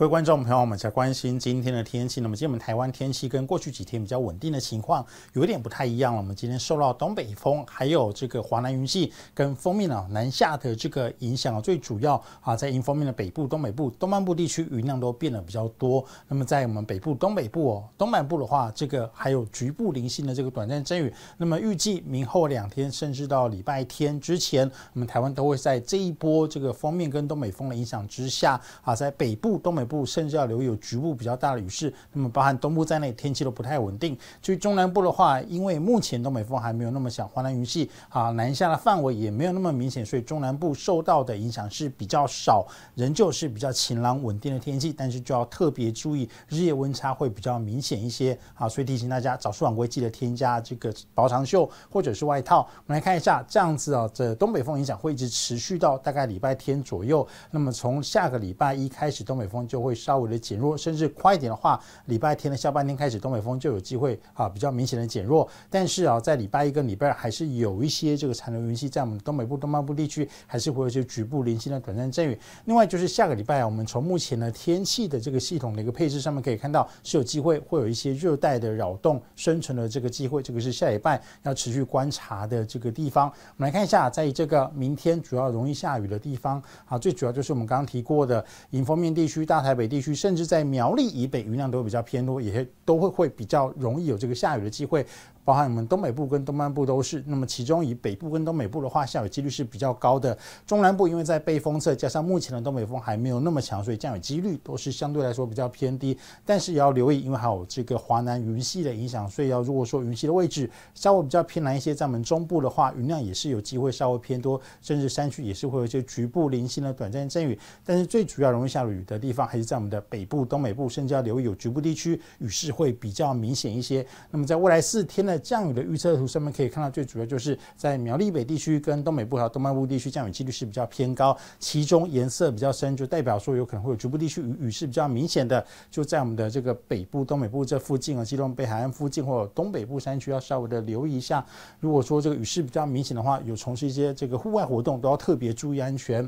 各位观众朋友，我们在关心今天的天气。那么，今天我们台湾天气跟过去几天比较稳定的情况，有一点不太一样了。我们今天受到东北风，还有这个华南云系跟封面啊南下的这个影响啊，最主要啊，在迎风面的北部、东北部、东半部地区，云量都变得比较多。那么，在我们北部、东北部、哦、东南部的话，这个还有局部零星的这个短暂阵雨。那么，预计明后两天，甚至到礼拜天之前，我们台湾都会在这一波这个封面跟东北风的影响之下啊，在北部、东北。部甚至要留有局部比较大的雨势，那么包含东部在内天气都不太稳定。至于中南部的话，因为目前东北风还没有那么强，华南云系啊南下的范围也没有那么明显，所以中南部受到的影响是比较少，仍旧是比较晴朗稳定的天气。但是就要特别注意，日夜温差会比较明显一些啊，所以提醒大家早出晚归记得添加这个薄长袖或者是外套。我们来看一下，这样子啊，这东北风影响会一直持续到大概礼拜天左右。那么从下个礼拜一开始，东北风。就会稍微的减弱，甚至快一点的话，礼拜天的下半天开始，东北风就有机会啊比较明显的减弱。但是啊，在礼拜一跟礼拜二还是有一些这个残留云系在我们东北部、东半部地区，还是会有一些局部零星的短暂阵雨。另外就是下个礼拜啊，我们从目前的天气的这个系统的一个配置上面可以看到，是有机会会有一些热带的扰动生成的这个机会，这个是下礼拜要持续观察的这个地方。我们来看一下，在这个明天主要容易下雨的地方啊，最主要就是我们刚刚提过的迎风面地区大。台北地区甚至在苗栗以北，云量都会比较偏多，也都会会比较容易有这个下雨的机会。包含我们东北部跟东南部都是。那么其中以北部跟东北部的话，下雨几率是比较高的。中南部因为在背风侧，加上目前的东北风还没有那么强，所以降雨几率都是相对来说比较偏低。但是也要留意，因为还有这个华南云系的影响，所以要如果说云系的位置稍微比较偏南一些，在我们中部的话，云量也是有机会稍微偏多，甚至山区也是会有一些局部零星的短暂阵雨。但是最主要容易下雨的地方。还是在我们的北部、东北部、山郊流域有局部地区雨势会比较明显一些。那么，在未来四天的降雨的预测图上面可以看到，最主要就是在苗栗北地区跟东北部还有东半部地区降雨几率是比较偏高。其中颜色比较深，就代表说有可能会有局部地区雨雨势比较明显的，就在我们的这个北部、东北部这附近啊，基隆北海岸附近或东北部山区要稍微的留意一下。如果说这个雨势比较明显的话，有从事一些这个户外活动都要特别注意安全。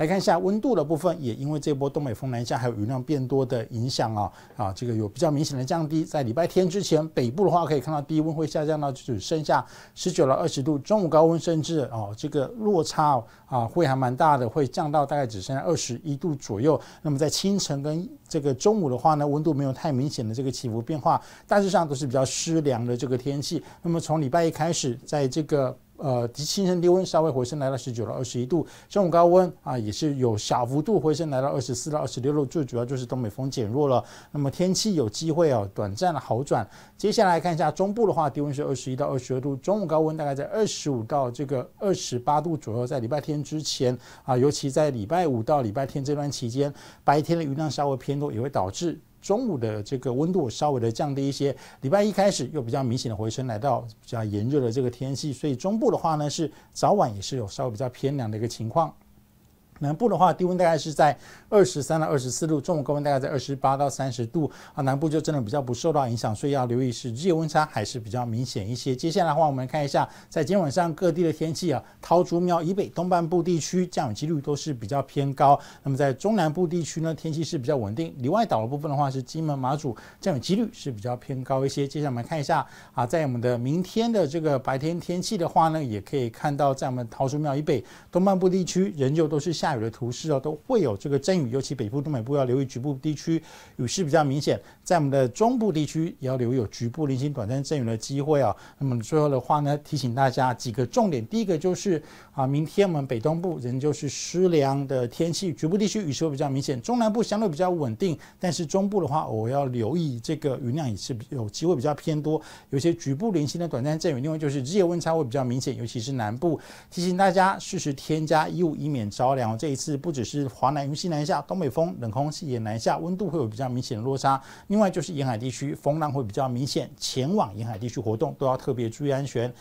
来看一下温度的部分，也因为这波东北风南下还有雨量变多的影响啊，啊，这个有比较明显的降低。在礼拜天之前，北部的话可以看到低温会下降到只剩下十九到二十度，中午高温甚至哦，这个落差啊会还蛮大的，会降到大概只剩下二十一度左右。那么在清晨跟这个中午的话呢，温度没有太明显的这个起伏变化，大致上都是比较湿凉的这个天气。那么从礼拜一开始，在这个。呃，清晨低温稍微回升，来到十九到二十一度；中午高温啊，也是有小幅度回升，来到二十四到二十六度。最主要就是东北风减弱了，那么天气有机会哦短暂的好转。接下来看一下中部的话，低温是二十一到二十二度，中午高温大概在二十五到这个二十八度左右。在礼拜天之前啊，尤其在礼拜五到礼拜天这段期间，白天的雨量稍微偏多，也会导致。中午的这个温度稍微的降低一些，礼拜一开始又比较明显的回升，来到比较炎热的这个天气，所以中部的话呢是早晚也是有稍微比较偏凉的一个情况。南部的话，低温大概是在二十三到二十四度，中午高温大概在二十八到三十度啊。南部就真的比较不受到影响，所以要留意是日夜温差还是比较明显一些。接下来的话，我们看一下在今天晚上各地的天气啊。桃竹苗以北东半部地区降雨几率都是比较偏高，那么在中南部地区呢，天气是比较稳定。里外岛的部分的话是金门马祖降雨几率是比较偏高一些。接下来我们看一下啊，在我们的明天的这个白天天气的话呢，也可以看到在我们桃竹苗以北东半部地区仍旧都是下。下雨的图示哦，都会有这个阵雨，尤其北部、东北部要留意局部地区雨势比较明显。在我们的中部地区，也要留有局部零星短暂阵雨的机会哦。那么最后的话呢，提醒大家几个重点：第一个就是啊，明天我们北东部仍旧是湿凉的天气，局部地区雨势会比较明显；中南部相对比较稳定，但是中部的话，我要留意这个雨量也是有机会比较偏多，有些局部零星的短暂阵雨。另外就是日夜温差会比较明显，尤其是南部，提醒大家适时添加衣物，以免着凉。这一次不只是华南、云南南下，东北风、冷空气也南下，温度会有比较明显的落差。另外就是沿海地区风浪会比较明显，前往沿海地区活动都要特别注意安全。